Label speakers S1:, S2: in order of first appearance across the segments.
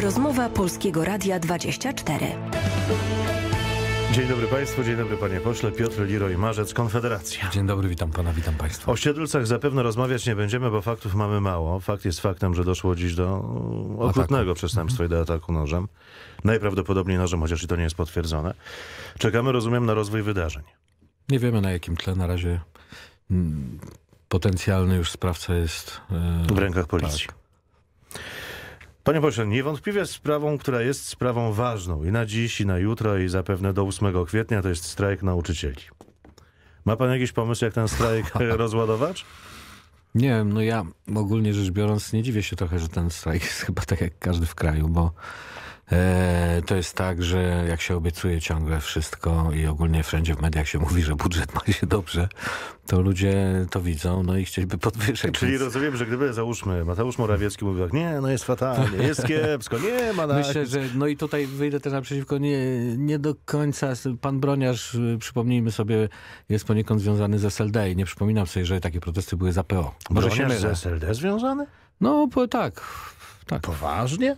S1: Rozmowa Polskiego Radia 24.
S2: Dzień dobry Państwu, dzień dobry Panie Pośle. Piotr Liroj Marzec, Konfederacja. Dzień dobry, witam Pana, witam Państwa. O Siedlcach zapewne rozmawiać nie będziemy, bo faktów mamy mało. Fakt jest faktem, że doszło dziś do okrutnego ataku. przestępstwa i do ataku nożem. Najprawdopodobniej nożem, chociaż i to nie jest potwierdzone. Czekamy, rozumiem, na rozwój wydarzeń.
S1: Nie wiemy na jakim tle na razie mm, potencjalny już sprawca jest... E, w rękach policji. Tak
S2: Panie pośle, niewątpliwie sprawą, która jest sprawą ważną i na dziś, i na jutro, i zapewne do 8 kwietnia, to jest strajk nauczycieli.
S1: Ma pan jakiś pomysł, jak ten
S2: strajk rozładować?
S1: Nie wiem, no ja ogólnie rzecz biorąc nie dziwię się trochę, że ten strajk jest chyba tak jak każdy w kraju, bo E, to jest tak, że jak się obiecuje ciągle wszystko i ogólnie wszędzie w mediach się mówi, że budżet ma się dobrze, to ludzie to widzą, no i chcieliby podwyższyć. Czyli
S2: rozumiem, że gdyby, załóżmy, Mateusz Morawiecki mówił tak, nie, no jest
S1: fatalnie, jest kiepsko, nie ma na... Myślę, że, no i tutaj wyjdę też naprzeciwko, nie, nie do końca, pan Broniarz, y, przypomnijmy sobie, jest poniekąd związany z SLD i nie przypominam sobie, że takie protesty były za PO. Może Broniarz się z SLD związany? No, bo tak. Tak. Poważnie?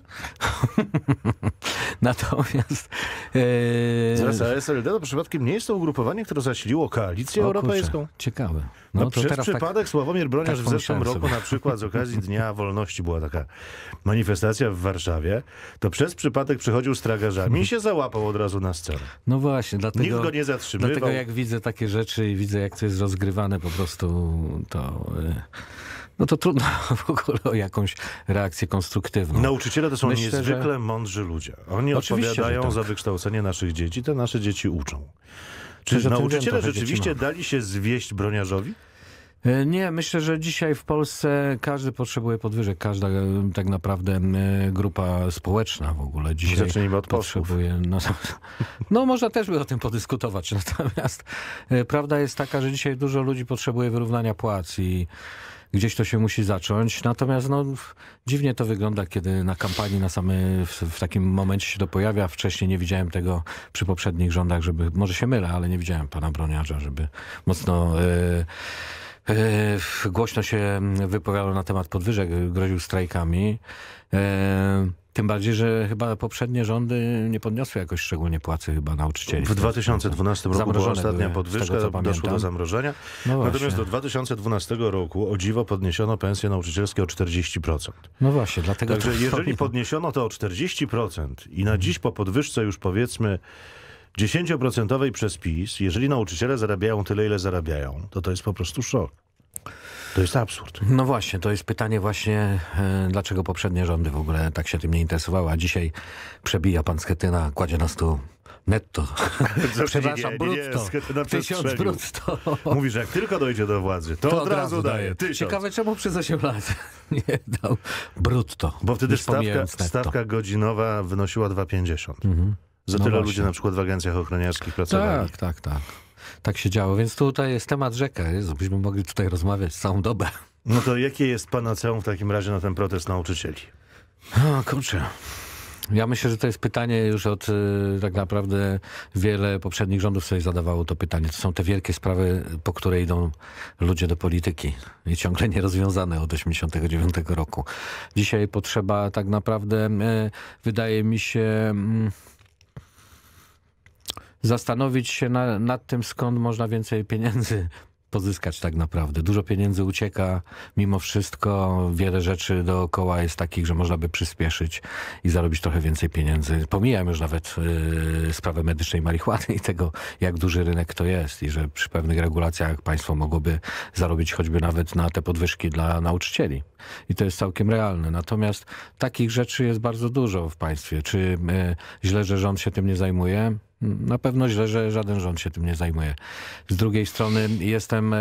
S1: Natomiast... Yy... Zaraz, a
S2: SLD to przypadkiem nie jest to ugrupowanie, które zasiliło koalicję o, europejską? Kurczę,
S1: ciekawe. No, no przez tak przypadek tak,
S2: Sławomir Broniarz tak w zeszłym roku sobie. na przykład z okazji Dnia Wolności była taka manifestacja w Warszawie, to przez przypadek przychodził z tragarzami i się załapał od razu na scenę.
S1: No właśnie, dlatego... Nikt go nie zatrzymywał. Dlatego jak widzę takie rzeczy i widzę jak to jest rozgrywane po prostu, to... Yy no to trudno w ogóle o jakąś reakcję konstruktywną. Nauczyciele to są Myślę, niezwykle że...
S2: mądrzy ludzie. Oni odpowiadają tak. za
S1: wykształcenie naszych dzieci, te nasze dzieci uczą. Czy nauczyciele rzeczywiście
S2: dali się zwieść broniarzowi?
S1: E, nie, myślę, że dzisiaj w Polsce każdy potrzebuje podwyżek, każda e, tak naprawdę e, grupa społeczna w ogóle dzisiaj Zacznijmy od potrzebuje. No, no można też by o tym podyskutować, natomiast prawda jest taka, że dzisiaj dużo ludzi potrzebuje wyrównania płac i gdzieś to się musi zacząć. Natomiast no, dziwnie to wygląda, kiedy na kampanii na samy w, w, takim momencie się to pojawia. Wcześniej nie widziałem tego przy poprzednich rządach, żeby, może się mylę, ale nie widziałem pana broniarza, żeby mocno... E, e, głośno się wypowiadał na temat podwyżek, groził strajkami. E, tym bardziej, że chyba poprzednie rządy nie podniosły jakoś szczególnie płacy chyba nauczycieli. W
S2: 2012 roku była ostatnia podwyżka, tego, doszło do zamrożenia. No Natomiast do 2012 roku o dziwo podniesiono pensje nauczycielskie o 40%.
S1: No właśnie, dlatego... Także to... jeżeli
S2: podniesiono to o 40% i na dziś po podwyżce już powiedzmy 10% przez PiS, jeżeli nauczyciele zarabiają tyle, ile zarabiają, to to jest po prostu szok.
S1: To jest absurd. No właśnie, to jest pytanie właśnie, e, dlaczego poprzednie rządy w ogóle tak się tym nie interesowały, a dzisiaj przebija pan Schetyna, kładzie nas tu netto. Przepraszam, brutto. tysiąc brutto.
S2: Mówi, że jak tylko dojdzie do władzy,
S1: to, to od, razu, razu daje. Ciekawe, czemu przez 8 lat nie dał brutto. Bo wtedy stawka, stawka,
S2: godzinowa wynosiła 2,50. Mhm. Za no tyle właśnie. ludzie na przykład w agencjach ochroniarskich tak, pracowali. Tak, tak, tak. Tak się działo, więc tutaj jest temat rzeka. Jezu, byśmy mogli tutaj
S1: rozmawiać całą dobę. No to jakie jest pana ceum w takim razie na ten protest nauczycieli? O, kurczę. Ja myślę, że to jest pytanie już od y, tak naprawdę wiele poprzednich rządów sobie zadawało to pytanie. To są te wielkie sprawy, po które idą ludzie do polityki i ciągle nierozwiązane od 1989 roku. Dzisiaj potrzeba tak naprawdę, y, wydaje mi się mm, zastanowić się na, nad tym, skąd można więcej pieniędzy pozyskać tak naprawdę. Dużo pieniędzy ucieka mimo wszystko. Wiele rzeczy dookoła jest takich, że można by przyspieszyć i zarobić trochę więcej pieniędzy. Pomijam już nawet y, sprawę medycznej marihuany i tego, jak duży rynek to jest i że przy pewnych regulacjach państwo mogłoby zarobić choćby nawet na te podwyżki dla nauczycieli. I to jest całkiem realne. Natomiast takich rzeczy jest bardzo dużo w państwie. Czy y, źle, że rząd się tym nie zajmuje? Na pewno źle, że żaden rząd się tym nie zajmuje. Z drugiej strony jestem, e,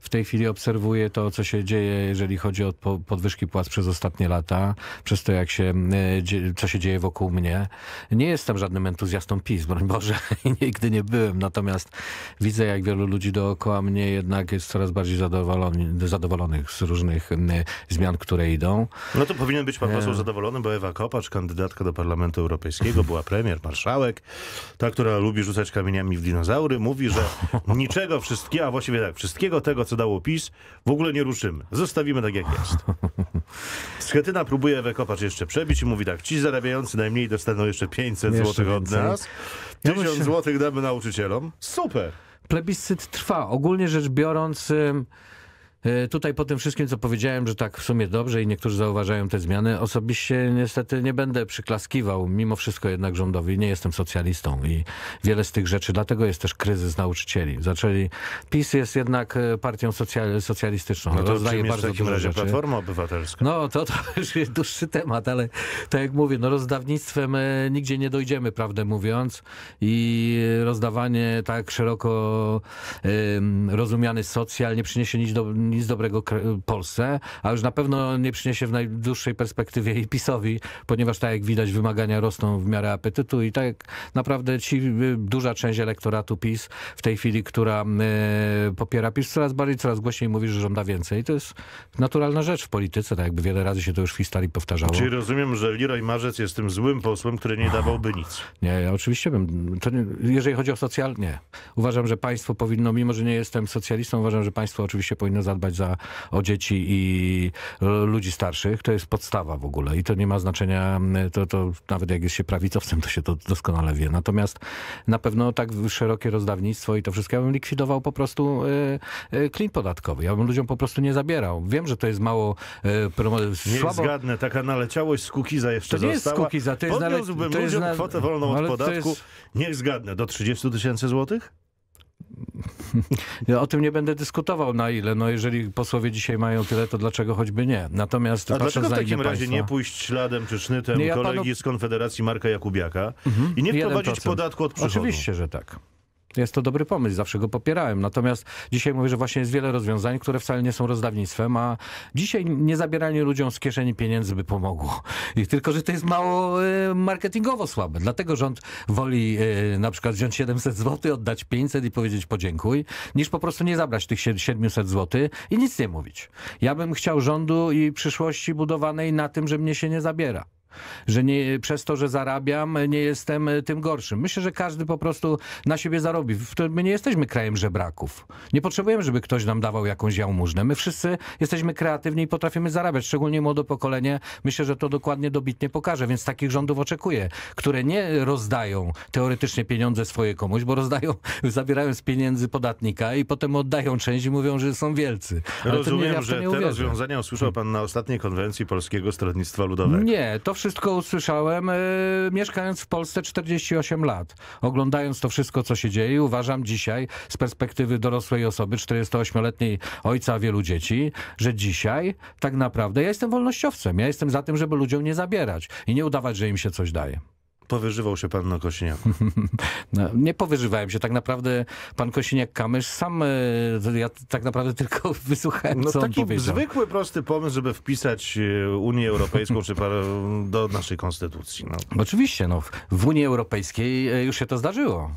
S1: w tej chwili obserwuję to, co się dzieje, jeżeli chodzi o podwyżki płac przez ostatnie lata, przez to, jak się, e, co się dzieje wokół mnie. Nie jestem żadnym entuzjastą PiS, broń Boże, nigdy nie byłem. Natomiast widzę, jak wielu ludzi dookoła mnie jednak jest coraz bardziej zadowolonych z różnych zmian, które idą. No to powinien być
S2: pan e. poseł zadowolony, bo Ewa Kopacz, kandydatka do Parlamentu Europejskiego, była premier, marszałek ta, która lubi rzucać kamieniami w dinozaury, mówi, że niczego wszystkiego, a właściwie tak, wszystkiego tego, co dało PiS, w ogóle nie ruszymy. Zostawimy tak, jak jest. Schetyna próbuje wykopać jeszcze przebić i mówi tak, ci zarabiający najmniej dostaną jeszcze 500 zł złotych od nas, 1000 ja się... złotych damy nauczycielom.
S1: Super! Plebiscyt trwa. Ogólnie rzecz biorąc... Ym E, tutaj po tym wszystkim, co powiedziałem, że tak w sumie dobrze i niektórzy zauważają te zmiany, osobiście niestety nie będę przyklaskiwał mimo wszystko jednak rządowi. Nie jestem socjalistą i wiele z tych rzeczy, dlatego jest też kryzys nauczycieli. Zaczęli, PiS jest jednak e, partią socjal, socjalistyczną. No to zdaje bardzo w takim razie rzeczy. Platforma Obywatelska. No to, to już jest dłuższy temat, ale tak jak mówię, no rozdawnictwem e, nigdzie nie dojdziemy, prawdę mówiąc i rozdawanie tak szeroko rozumiany socjal nie przyniesie nic do nic dobrego Polsce, a już na pewno nie przyniesie w najdłuższej perspektywie i PiSowi, ponieważ tak jak widać wymagania rosną w miarę apetytu i tak naprawdę ci, y, duża część elektoratu PiS w tej chwili, która y, popiera PiS coraz bardziej, coraz głośniej mówi, że żąda więcej. I to jest naturalna rzecz w polityce, tak jakby wiele razy się to już w historii powtarzało. Czyli
S2: rozumiem, że i Marzec jest tym złym posłem, który nie dawałby nic.
S1: Nie, ja oczywiście bym. Nie, jeżeli chodzi o socjalnie, uważam, że państwo powinno, mimo że nie jestem socjalistą, uważam, że państwo oczywiście powinno zadbać zadbać za, o dzieci i ludzi starszych. To jest podstawa w ogóle i to nie ma znaczenia, to, to nawet jak jest się prawicowcem, to się to doskonale wie. Natomiast na pewno tak szerokie rozdawnictwo i to wszystko, ja bym likwidował po prostu e, e, klin podatkowy. Ja bym ludziom po prostu nie zabierał. Wiem, że to jest mało... E, nie słabo... zgadnę, taka naleciałość z Kukiza jeszcze to nie została. jest Kukiza, to jest... Podniósłbym nale... ludziom jest na... kwotę wolną od podatku. Jest... Niech zgadnę, do 30 tysięcy złotych? Ja o tym nie będę dyskutował na ile. No jeżeli posłowie dzisiaj mają tyle, to dlaczego choćby nie? Natomiast A dlaczego w takim razie państwa... nie
S2: pójść śladem czy sznytem ja kolegi panu... z Konfederacji Marka Jakubiaka mhm. i nie wprowadzić 1%. podatku od przychodu? Oczywiście,
S1: że tak. Jest to dobry pomysł, zawsze go popierałem. Natomiast dzisiaj mówię, że właśnie jest wiele rozwiązań, które wcale nie są rozdawnictwem, a dzisiaj nie zabieranie ludziom z kieszeni pieniędzy by pomogło. I tylko, że to jest mało e, marketingowo słabe. Dlatego rząd woli e, na przykład wziąć 700 zł, oddać 500 i powiedzieć podziękuj, niż po prostu nie zabrać tych 700 zł i nic nie mówić. Ja bym chciał rządu i przyszłości budowanej na tym, że mnie się nie zabiera. Że nie, przez to, że zarabiam, nie jestem e, tym gorszym. Myślę, że każdy po prostu na siebie zarobi. My nie jesteśmy krajem żebraków. Nie potrzebujemy, żeby ktoś nam dawał jakąś jałmużnę. My wszyscy jesteśmy kreatywni i potrafimy zarabiać. Szczególnie młode pokolenie. Myślę, że to dokładnie dobitnie pokaże. Więc takich rządów oczekuję, które nie rozdają teoretycznie pieniądze swoje komuś, bo rozdają, zabierają z pieniędzy podatnika i potem oddają część i mówią, że są wielcy. Ale Rozumiem, ja że te uwierzę. rozwiązania usłyszał
S2: pan na ostatniej konwencji Polskiego Stronnictwa Ludowego.
S1: Nie, to wszystko usłyszałem e, mieszkając w Polsce 48 lat. Oglądając to wszystko, co się dzieje, uważam dzisiaj z perspektywy dorosłej osoby, 48-letniej ojca wielu dzieci, że dzisiaj tak naprawdę ja jestem wolnościowcem. Ja jestem za tym, żeby ludziom nie zabierać i nie udawać, że im się coś daje powyżywał się pan na Kosiniaku? No, nie powyżywałem się. Tak naprawdę pan Kosiniak-Kamysz sam, e, ja tak naprawdę tylko wysłuchałem, no, co taki on powiedział.
S2: zwykły, prosty pomysł, żeby wpisać e, Unię Europejską czy
S1: do naszej konstytucji. No. Oczywiście, no. W Unii Europejskiej e, już się to zdarzyło.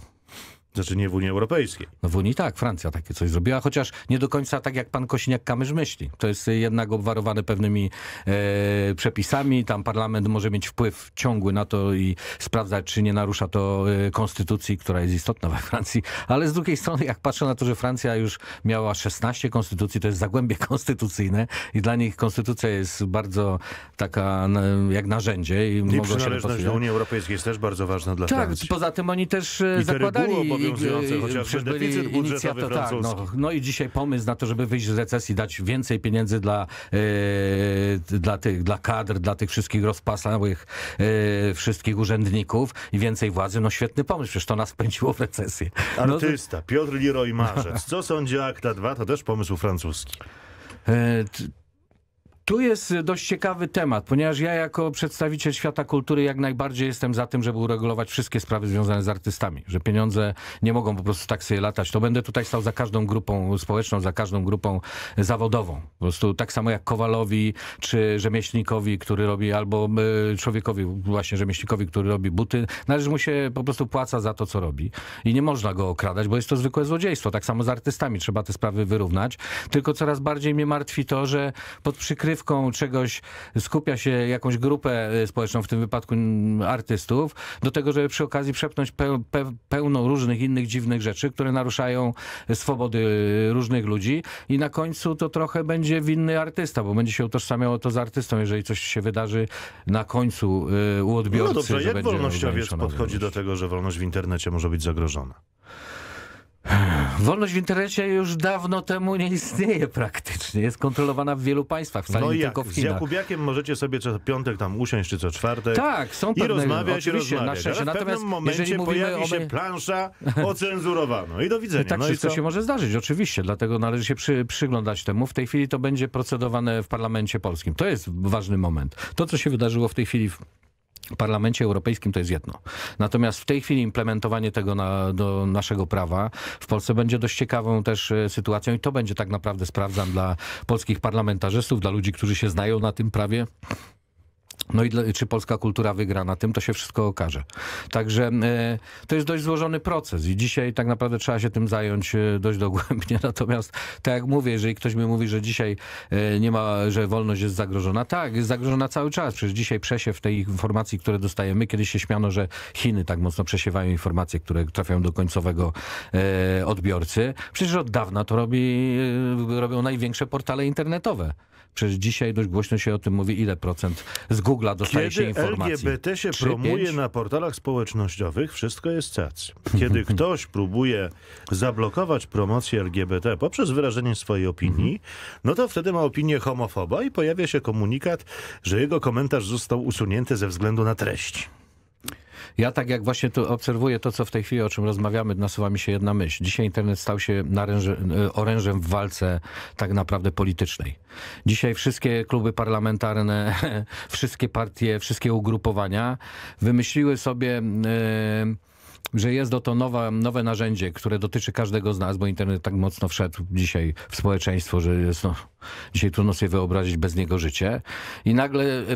S1: Znaczy nie w Unii Europejskiej. No w Unii tak, Francja takie coś zrobiła, chociaż nie do końca tak jak pan Kosiniak-Kamysz myśli. To jest jednak obwarowane pewnymi e, przepisami, tam parlament może mieć wpływ ciągły na to i sprawdzać, czy nie narusza to e, konstytucji, która jest istotna we Francji. Ale z drugiej strony, jak patrzę na to, że Francja już miała 16 konstytucji, to jest zagłębie konstytucyjne i dla nich konstytucja jest bardzo taka jak narzędzie. I, I przynależność do Unii
S2: Europejskiej jest też bardzo ważna dla tak,
S1: Francji. Tak, poza tym oni też e, I zakładali obowiązujące, chociaż deficyt tak, no, no, i dzisiaj pomysł na to, żeby wyjść z recesji, dać więcej pieniędzy dla, e, dla, tych, dla kadr, dla tych wszystkich rozpasałych e, wszystkich urzędników i więcej władzy, no świetny pomysł, przecież to nas pędziło w recesję. No Artysta,
S2: no, Piotr Leroy Marzec.
S1: Co sądzi akta 2? To też pomysł francuski. E, tu jest e, dość ciekawy temat, ponieważ ja jako przedstawiciel świata kultury jak najbardziej jestem za tym, żeby uregulować wszystkie sprawy związane z artystami, że pieniądze nie mogą po prostu tak sobie latać. To będę tutaj stał za każdą grupą społeczną, za każdą grupą zawodową. Po prostu tak samo jak Kowalowi czy rzemieślnikowi, który robi, albo e, człowiekowi, właśnie rzemieślnikowi, który robi buty, należy mu się po prostu płaca za to, co robi. I nie można go okradać, bo jest to zwykłe złodziejstwo. Tak samo z artystami trzeba te sprawy wyrównać. Tylko coraz bardziej mnie martwi to, że pod przykrywem rozrywką czegoś, skupia się jakąś grupę e, społeczną, w tym wypadku artystów, do tego, żeby przy okazji przepnąć pe, pe, różnych innych dziwnych rzeczy, które naruszają swobody e, różnych ludzi i na końcu to trochę będzie winny artysta, bo będzie się utożsamiało to z artystą, jeżeli coś się wydarzy na końcu e, u no odbiorcy. No dobrze, jak wolnościowiec
S2: podchodzi do tego, że wolność w internecie może być zagrożona?
S1: Wolność w internecie już dawno temu nie istnieje praktycznie. Jest kontrolowana w wielu państwach, wcale no nie jak? tylko w Chinach. Z
S2: Jakubiakiem możecie sobie co piątek
S1: tam usiąść, czy co czwartek. Tak, są pewne... I rozmawiać, i rozmawiać. Na szczęście. Ale w pewnym momencie pojawi o... się
S2: plansza ocenzurowano. I do widzenia. I tak, no wszystko się
S1: może zdarzyć, oczywiście. Dlatego należy się przy, przyglądać temu. W tej chwili to będzie procedowane w parlamencie polskim. To jest ważny moment. To, co się wydarzyło w tej chwili w Parlamencie Europejskim to jest jedno. Natomiast w tej chwili implementowanie tego na, do naszego prawa w Polsce będzie dość ciekawą też e, sytuacją i to będzie tak naprawdę sprawdzam dla polskich parlamentarzystów, dla ludzi, którzy się znają na tym prawie. No i dla, czy polska kultura wygra na tym, to się wszystko okaże. Także e, to jest dość złożony proces i dzisiaj tak naprawdę trzeba się tym zająć e, dość dogłębnie. Natomiast tak jak mówię, jeżeli ktoś mi mówi, że dzisiaj e, nie ma, że wolność jest zagrożona, tak, jest zagrożona cały czas. Przecież dzisiaj przesiew tej informacji, które dostajemy, kiedyś się śmiano, że Chiny tak mocno przesiewają informacje, które trafiają do końcowego odbiorcy. Przecież od dawna to robi, robią największe portale internetowe. Przecież dzisiaj dość głośno się o tym mówi, ile procent z Google'a dostaje Kiedy się informacji. LGBT się 3, promuje 5? na portalach społecznościowych,
S2: wszystko jest cac. Kiedy ktoś próbuje zablokować promocję LGBT poprzez wyrażenie swojej opinii, mhm. no to wtedy ma opinię homofoba i pojawia się komunikat, że jego komentarz został
S1: usunięty ze względu na treść. Ja tak jak właśnie tu obserwuję to, co w tej chwili, o czym rozmawiamy, nasuwa mi się jedna myśl. Dzisiaj internet stał się naręże, orężem w walce tak naprawdę politycznej. Dzisiaj wszystkie kluby parlamentarne, wszystkie partie, wszystkie ugrupowania wymyśliły sobie... Yy, że jest oto nowa, nowe narzędzie, które dotyczy każdego z nas, bo internet tak mocno wszedł dzisiaj w społeczeństwo, że jest no, Dzisiaj trudno sobie wyobrazić bez niego życie. I nagle e,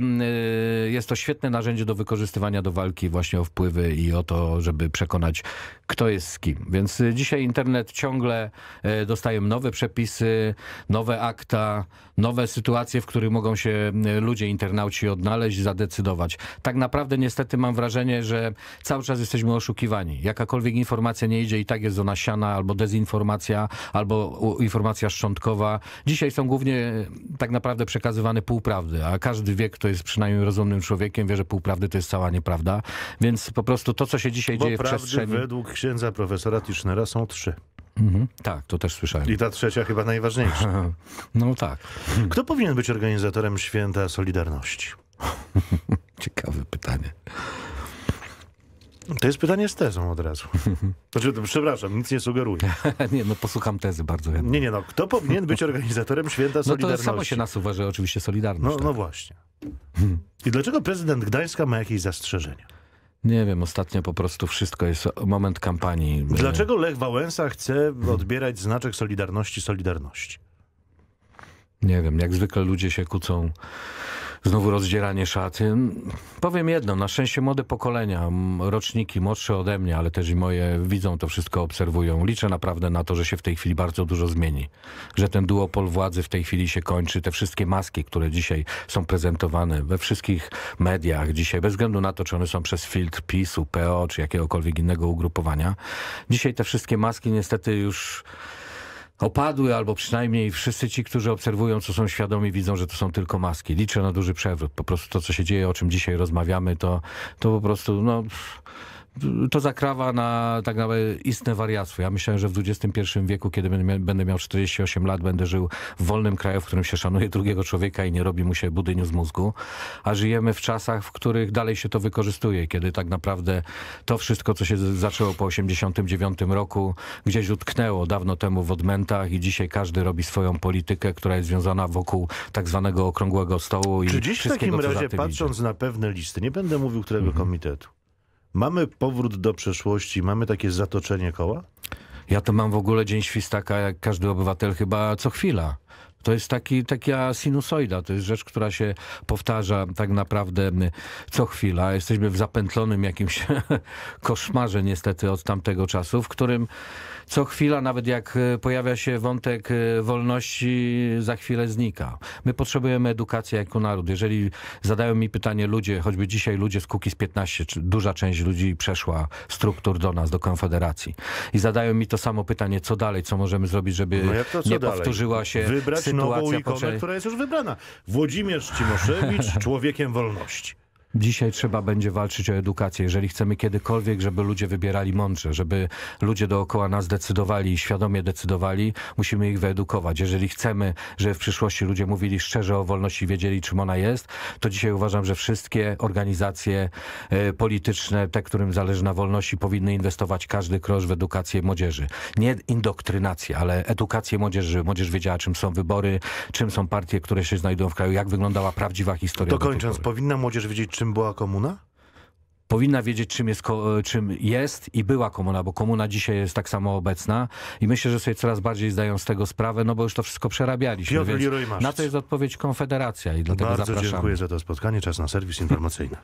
S1: jest to świetne narzędzie do wykorzystywania do walki właśnie o wpływy i o to, żeby przekonać, kto jest z kim. Więc e, dzisiaj internet ciągle e, dostaje nowe przepisy, nowe akta, nowe sytuacje, w których mogą się ludzie, internauci odnaleźć, zadecydować. Tak naprawdę niestety mam wrażenie, że cały czas jesteśmy oszukiwani. Jakakolwiek informacja nie idzie i tak jest ona siana albo dezinformacja, albo informacja szczątkowa. Dzisiaj są głównie głównie tak naprawdę przekazywane półprawdy, a każdy wie, kto jest przynajmniej rozumnym człowiekiem, wie, że półprawdy to jest cała nieprawda. Więc po prostu to, co się dzisiaj Bo dzieje w przestrzeni... według
S2: księdza profesora Tischnera są trzy. Mhm. Tak, to też słyszałem. I ta trzecia chyba najważniejsza. No tak. Kto powinien być organizatorem Święta Solidarności?
S1: Ciekawe
S2: pytanie. To jest pytanie z tezą od razu. Znaczy, no, przepraszam, nic nie sugeruję. nie, no posłucham tezy bardzo chętnie. Nie, nie, no kto powinien być organizatorem Święta Solidarności? No to samo się
S1: nasuwa, że oczywiście Solidarność. No, tak. no właśnie. I dlaczego prezydent Gdańska ma jakieś zastrzeżenia? Nie wiem, ostatnio po prostu wszystko jest moment kampanii.
S2: Dlaczego Lech Wałęsa chce odbierać znaczek Solidarności Solidarności?
S1: Nie wiem, jak zwykle ludzie się kłócą Znowu rozdzieranie szaty. Powiem jedno, na szczęście młode pokolenia, roczniki młodsze ode mnie, ale też i moje widzą to wszystko, obserwują. Liczę naprawdę na to, że się w tej chwili bardzo dużo zmieni. Że ten duopol władzy w tej chwili się kończy. Te wszystkie maski, które dzisiaj są prezentowane we wszystkich mediach dzisiaj, bez względu na to, czy one są przez filtr PiSu, PO, czy jakiegokolwiek innego ugrupowania. Dzisiaj te wszystkie maski niestety już opadły, albo przynajmniej wszyscy ci, którzy obserwują, co są świadomi, widzą, że to są tylko maski. Liczę na duży przewrót. Po prostu to, co się dzieje, o czym dzisiaj rozmawiamy, to, to po prostu, no... Pff to zakrawa na tak naprawdę istne wariactwo. Ja myślałem, że w XXI wieku, kiedy będę miał 48 lat, będę żył w wolnym kraju, w którym się szanuje drugiego człowieka i nie robi mu się budyniu z mózgu, a żyjemy w czasach, w których dalej się to wykorzystuje, kiedy tak naprawdę to wszystko, co się zaczęło po 89 roku, gdzieś utknęło dawno temu w odmętach i dzisiaj każdy robi swoją politykę, która jest związana wokół tak zwanego okrągłego stołu. Czy i dziś w takim razie, patrząc idzie. na pewne listy,
S2: nie będę mówił którego mhm. komitetu, Mamy powrót do przeszłości, mamy takie
S1: zatoczenie koła? Ja to mam w ogóle dzień świstaka, jak każdy obywatel chyba co chwila. To jest taki, taka sinusoida, to jest rzecz, która się powtarza tak naprawdę y, co chwila. Jesteśmy w zapętlonym jakimś koszmarze niestety od tamtego czasu, w którym co chwila, nawet jak y, pojawia się wątek y, wolności, za chwilę znika. My potrzebujemy edukacji jako naród. Jeżeli zadają mi pytanie ludzie, choćby dzisiaj ludzie z Kukiz 15, czy duża część ludzi przeszła struktur do nas, do Konfederacji i zadają mi to samo pytanie, co dalej, co możemy zrobić, żeby no to, nie dalej? powtórzyła się Wybrać nową ikonę, potrzeb... która
S2: jest już wybrana. Włodzimierz Cimoszewicz,
S1: człowiekiem wolności. Dzisiaj trzeba będzie walczyć o edukację. Jeżeli chcemy kiedykolwiek, żeby ludzie wybierali mądrze, żeby ludzie dookoła nas decydowali i świadomie decydowali, musimy ich wyedukować. Jeżeli chcemy, żeby w przyszłości ludzie mówili szczerze o wolności, i wiedzieli czym ona jest, to dzisiaj uważam, że wszystkie organizacje e, polityczne, te, którym zależy na wolności, powinny inwestować każdy krosz w edukację młodzieży. Nie indoktrynację, ale edukację młodzieży, żeby młodzież wiedziała czym są wybory, czym są partie, które się znajdują w kraju, jak wyglądała prawdziwa historia. To powinna młodzież wiedzieć czym była komuna? powinna wiedzieć, czym jest, czym jest i była komuna, bo komuna dzisiaj jest tak samo obecna i myślę, że sobie coraz bardziej zdają z tego sprawę, no bo już to wszystko przerabialiśmy. Piotr na to jest odpowiedź Konfederacja i dlatego Bardzo zapraszamy. dziękuję
S2: za to spotkanie. Czas na serwis informacyjny.